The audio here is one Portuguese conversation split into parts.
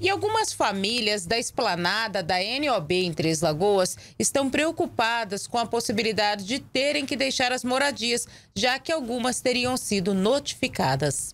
E algumas famílias da esplanada da NOB em Três Lagoas estão preocupadas com a possibilidade de terem que deixar as moradias, já que algumas teriam sido notificadas.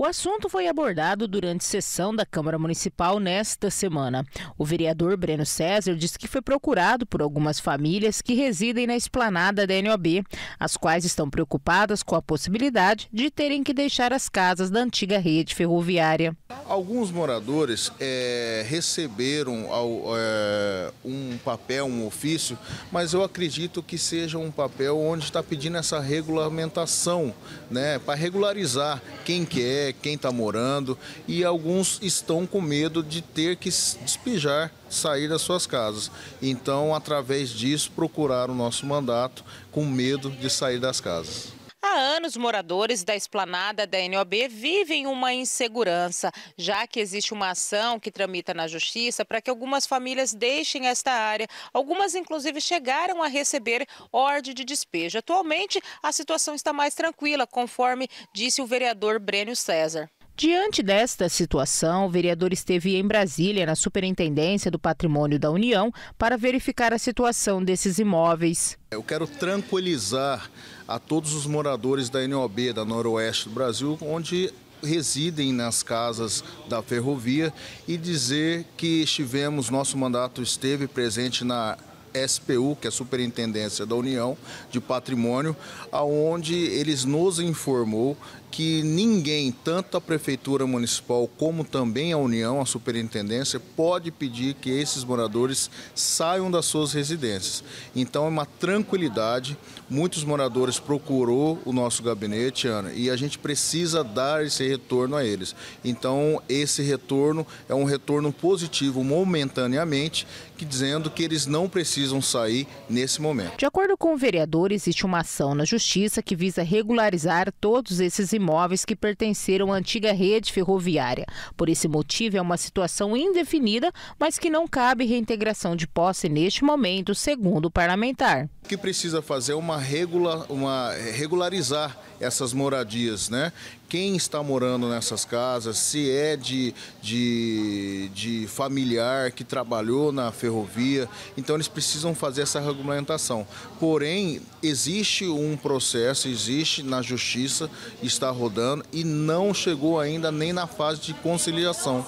O assunto foi abordado durante sessão da Câmara Municipal nesta semana. O vereador Breno César disse que foi procurado por algumas famílias que residem na esplanada da NOB, as quais estão preocupadas com a possibilidade de terem que deixar as casas da antiga rede ferroviária. Alguns moradores é, receberam é, um papel, um ofício, mas eu acredito que seja um papel onde está pedindo essa regulamentação, né, para regularizar quem quer, é, quem está morando e alguns estão com medo de ter que despejar, sair das suas casas. Então, através disso, procurar o nosso mandato com medo de sair das casas. Há anos, moradores da esplanada da NOB vivem uma insegurança, já que existe uma ação que tramita na justiça para que algumas famílias deixem esta área. Algumas, inclusive, chegaram a receber ordem de despejo. Atualmente, a situação está mais tranquila, conforme disse o vereador Brênio César. Diante desta situação, o vereador esteve em Brasília, na Superintendência do Patrimônio da União, para verificar a situação desses imóveis. Eu quero tranquilizar a todos os moradores da NOB, da Noroeste do Brasil, onde residem nas casas da ferrovia e dizer que estivemos, nosso mandato esteve presente na SPU, que é a Superintendência da União de Patrimônio, aonde eles nos informou que ninguém, tanto a Prefeitura Municipal como também a União, a Superintendência, pode pedir que esses moradores saiam das suas residências. Então é uma tranquilidade, muitos moradores procurou o nosso gabinete, Ana, e a gente precisa dar esse retorno a eles. Então esse retorno é um retorno positivo momentaneamente, que dizendo que eles não precisam precisam sair nesse momento. De acordo com o vereador, existe uma ação na Justiça que visa regularizar todos esses imóveis que pertenceram à antiga rede ferroviária. Por esse motivo, é uma situação indefinida, mas que não cabe reintegração de posse neste momento, segundo o parlamentar. O que precisa fazer é uma, regula, uma é, regularizar essas moradias, né? quem está morando nessas casas, se é de, de, de familiar que trabalhou na ferrovia. Então eles precisam fazer essa regulamentação. Porém, existe um processo, existe na justiça, está rodando e não chegou ainda nem na fase de conciliação.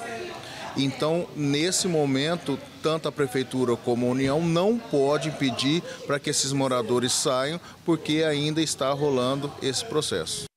Então, nesse momento, tanto a prefeitura como a União não pode pedir para que esses moradores saiam, porque ainda está rolando esse processo.